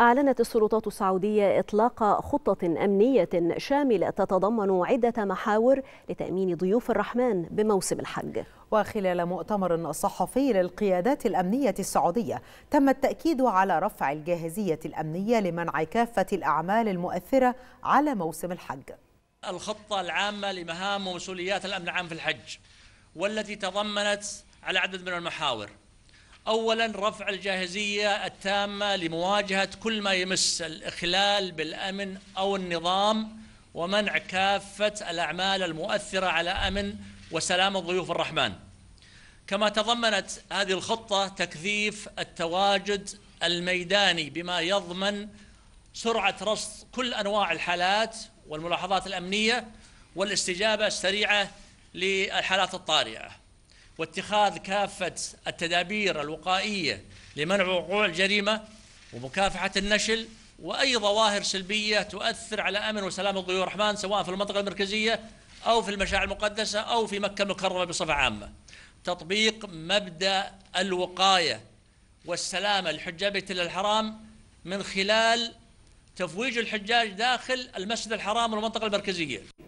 أعلنت السلطات السعودية إطلاق خطة أمنية شاملة تتضمن عدة محاور لتأمين ضيوف الرحمن بموسم الحج وخلال مؤتمر صحفي للقيادات الأمنية السعودية تم التأكيد على رفع الجاهزية الأمنية لمنع كافة الأعمال المؤثرة على موسم الحج الخطة العامة لمهام ومسؤوليات الأمن العام في الحج والتي تضمنت على عدد من المحاور اولا رفع الجاهزيه التامه لمواجهه كل ما يمس الاخلال بالامن او النظام ومنع كافه الاعمال المؤثره على امن وسلامه ضيوف الرحمن. كما تضمنت هذه الخطه تكثيف التواجد الميداني بما يضمن سرعه رصد كل انواع الحالات والملاحظات الامنيه والاستجابه السريعه للحالات الطارئه. واتخاذ كافة التدابير الوقائية لمنع وقوع الجريمة ومكافحة النشل وأي ظواهر سلبية تؤثر على أمن وسلامة ضيوف الرحمن سواء في المنطقة المركزية أو في المشاعر المقدسة أو في مكة المكرمة بصفة عامة تطبيق مبدأ الوقاية والسلامة لحجاج بيت الله الحرام من خلال تفويج الحجاج داخل المسجد الحرام والمنطقة المركزية